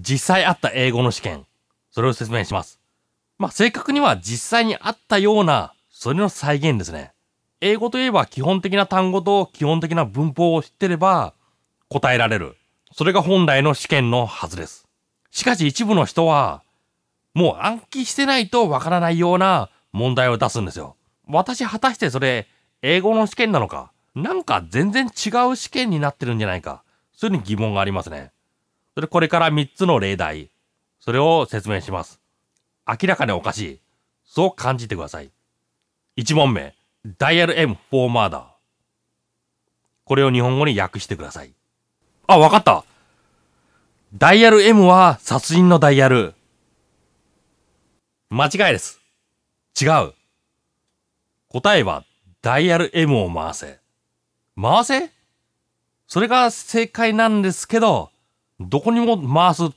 実際あった英語の試験、それを説明します。まあ、正確には実際にあったような、それの再現ですね。英語といえば基本的な単語と基本的な文法を知ってれば答えられる。それが本来の試験のはずです。しかし一部の人は、もう暗記してないとわからないような問題を出すんですよ。私果たしてそれ、英語の試験なのかなんか全然違う試験になってるんじゃないかそういうに疑問がありますね。それこれから3つの例題。それを説明します。明らかにおかしい。そう感じてください。1問目。ダイヤル M フォーマーダー。これを日本語に訳してください。あ、わかったダイヤル M は殺人のダイヤル。間違いです。違う。答えはダイヤル M を回せ。回せそれが正解なんですけど、どこにも回す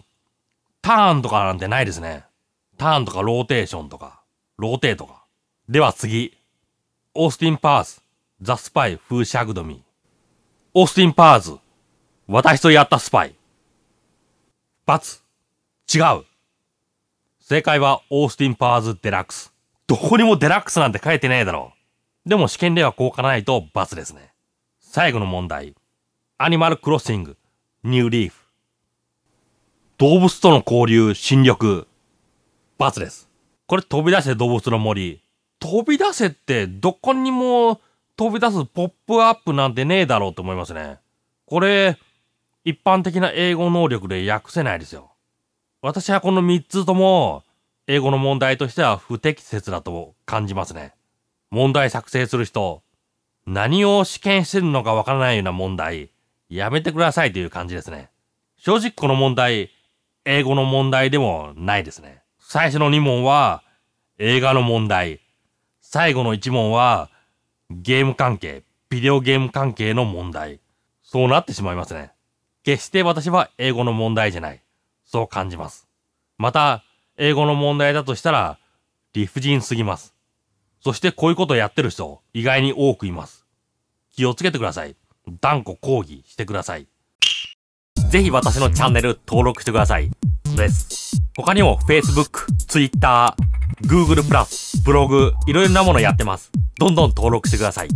ターンとかなんてないですね。ターンとかローテーションとか、ローテーとか。では次。オースティン・パーズ、ザ・スパイ・フー・シャグドミー。オースティン・パーズ、私とやったスパイ。バツ、違う。正解はオースティン・パーズ・デラックス。どこにもデラックスなんて書いてないだろう。でも試験ではこう書かないとバツですね。最後の問題。アニマル・クロッシング、ニュー・リーフ。動物との交流、侵略、罰です。これ飛び出せ動物の森。飛び出せってどこにも飛び出すポップアップなんてねえだろうと思いますね。これ、一般的な英語能力で訳せないですよ。私はこの3つとも、英語の問題としては不適切だと感じますね。問題作成する人、何を試験してるのかわからないような問題、やめてくださいという感じですね。正直この問題、英語の問題でもないですね。最初の2問は映画の問題。最後の1問はゲーム関係、ビデオゲーム関係の問題。そうなってしまいますね。決して私は英語の問題じゃない。そう感じます。また、英語の問題だとしたら理不尽すぎます。そしてこういうことやってる人、意外に多くいます。気をつけてください。断固抗議してください。ぜひ私のチャンネル登録してください。です。他にも Facebook、Twitter、Google+、ブログ、いろいろなものやってます。どんどん登録してください。